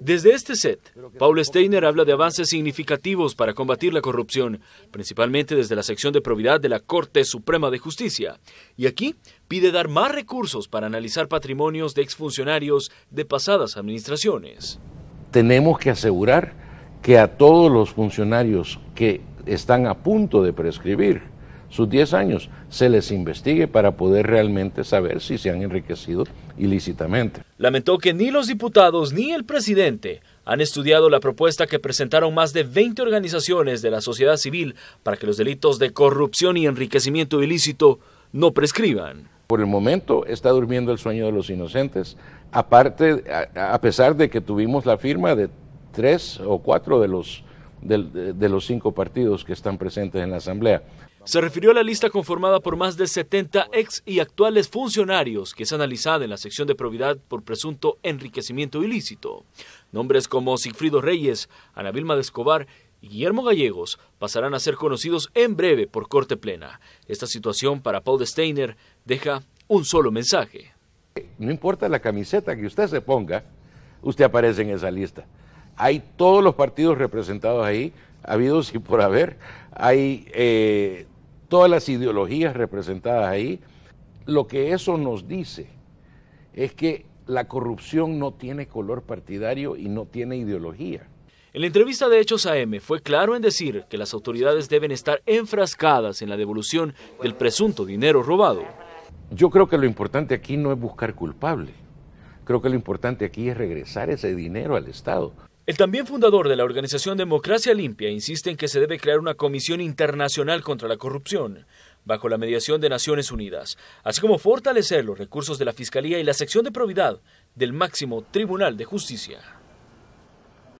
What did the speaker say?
Desde este set, Paul Steiner habla de avances significativos para combatir la corrupción, principalmente desde la sección de probidad de la Corte Suprema de Justicia. Y aquí pide dar más recursos para analizar patrimonios de exfuncionarios de pasadas administraciones. Tenemos que asegurar que a todos los funcionarios que están a punto de prescribir, sus 10 años, se les investigue para poder realmente saber si se han enriquecido ilícitamente. Lamentó que ni los diputados ni el presidente han estudiado la propuesta que presentaron más de 20 organizaciones de la sociedad civil para que los delitos de corrupción y enriquecimiento ilícito no prescriban. Por el momento está durmiendo el sueño de los inocentes, aparte, a, a pesar de que tuvimos la firma de tres o cuatro de los de, los cinco partidos que están presentes en la Asamblea. Se refirió a la lista conformada por más de 70 ex y actuales funcionarios que es analizada en la sección de probidad por presunto enriquecimiento ilícito. Nombres como Sigfrido Reyes, Ana Vilma de Escobar y Guillermo Gallegos pasarán a ser conocidos en breve por corte plena. Esta situación para Paul Steiner deja un solo mensaje. No importa la camiseta que usted se ponga, usted aparece en esa lista hay todos los partidos representados ahí, habido y por haber, hay eh, todas las ideologías representadas ahí. Lo que eso nos dice es que la corrupción no tiene color partidario y no tiene ideología. En la entrevista de Hechos AM fue claro en decir que las autoridades deben estar enfrascadas en la devolución del presunto dinero robado. Yo creo que lo importante aquí no es buscar culpable. Creo que lo importante aquí es regresar ese dinero al Estado. El también fundador de la organización Democracia Limpia insiste en que se debe crear una comisión internacional contra la corrupción, bajo la mediación de Naciones Unidas, así como fortalecer los recursos de la Fiscalía y la sección de probidad del máximo Tribunal de Justicia.